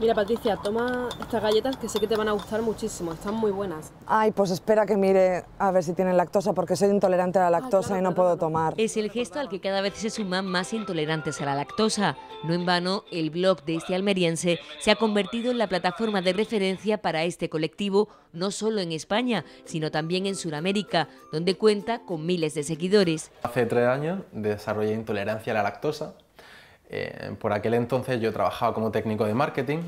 Mira Patricia, toma estas galletas que sé que te van a gustar muchísimo, están muy buenas. Ay, pues espera que mire a ver si tienen lactosa porque soy intolerante a la ah, lactosa y no puedo tomar. Es el gesto al que cada vez se suman más intolerantes a la lactosa. No en vano, el blog de este almeriense se ha convertido en la plataforma de referencia para este colectivo, no solo en España, sino también en Sudamérica, donde cuenta con miles de seguidores. Hace tres años desarrollé intolerancia a la lactosa eh, por aquel entonces yo trabajaba como técnico de marketing,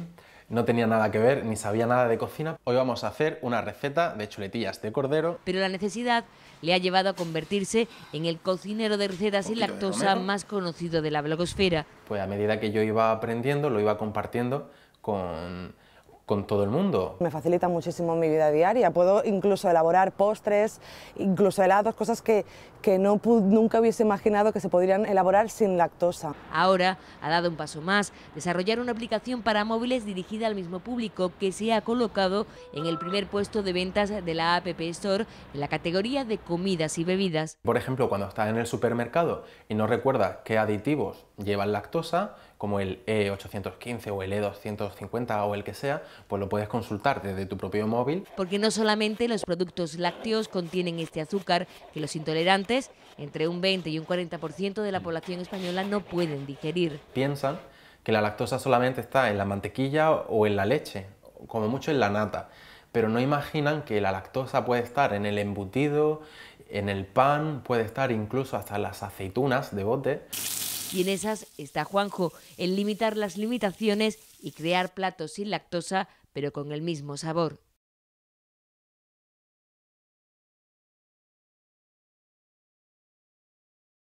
no tenía nada que ver ni sabía nada de cocina. Hoy vamos a hacer una receta de chuletillas de cordero. Pero la necesidad le ha llevado a convertirse en el cocinero de recetas y lactosa más conocido de la blogosfera. Pues a medida que yo iba aprendiendo, lo iba compartiendo con con todo el mundo. Me facilita muchísimo mi vida diaria. Puedo incluso elaborar postres, incluso helados, cosas que, que no nunca hubiese imaginado que se podrían elaborar sin lactosa. Ahora ha dado un paso más, desarrollar una aplicación para móviles dirigida al mismo público que se ha colocado en el primer puesto de ventas de la App Store en la categoría de comidas y bebidas. Por ejemplo, cuando estás en el supermercado y no recuerdas qué aditivos llevan lactosa, como el E815 o el E250 o el que sea, pues lo puedes consultar desde tu propio móvil. Porque no solamente los productos lácteos contienen este azúcar que los intolerantes, entre un 20 y un 40% de la población española no pueden digerir. Piensan que la lactosa solamente está en la mantequilla o en la leche, como mucho en la nata, pero no imaginan que la lactosa puede estar en el embutido, en el pan, puede estar incluso hasta las aceitunas de bote. Y en esas está Juanjo, en limitar las limitaciones y crear platos sin lactosa, pero con el mismo sabor.